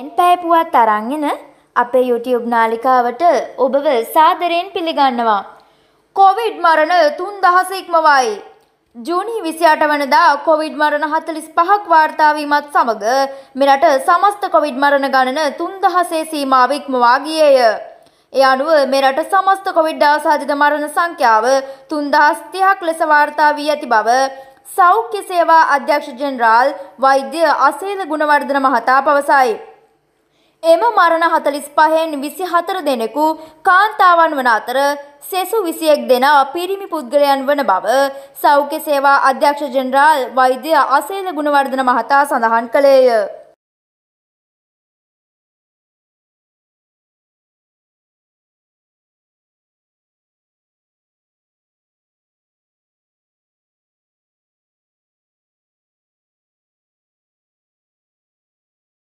එන් පැයපුවත් තරංගෙන අපේ YouTube නාලිකාවට ඔබව සාදරයෙන් පිළිගන්නවා. කොවිඩ් මරණ තුන් දහස ඉක්මවයි. ජූනි විසියාට වනදා කොවිඩ් මරණ හතලිස් පහක් වාර්තාවීමත් සමඟ මෙරට සමස්ත කොවිඩ් මරණ ගණන තුන්දහසේ සීමාව ඉක්මවා ගියේය. එය අනුව මෙරට සමස්ත කොවිඩ්ඩා සාධිත මරණ සංඛ්‍යාව තුන්දහස්තියක් ලෙස වාර්තාාවී ඇති බව සෞඛ්‍ය සේවා අධ්‍යක්ෂ ජෙනරාල් වෛද්‍ය අසේල ගුණවර්ධන මහතා පවසයි. එම මරණ හතලිස් පහෙන් විසි හතර දෙනෙකු කාන්තාවන් වන අතර සෙසු විසියෙක් දෙනා පිරිමි පුද්ගලයන් වන බව සෞඛ්‍ය සේවා අධ්‍යක්ෂ ජෙනරාල් වෛද්‍ය අසේල ගුණවර්ධන මහතා සඳහන් කළේය.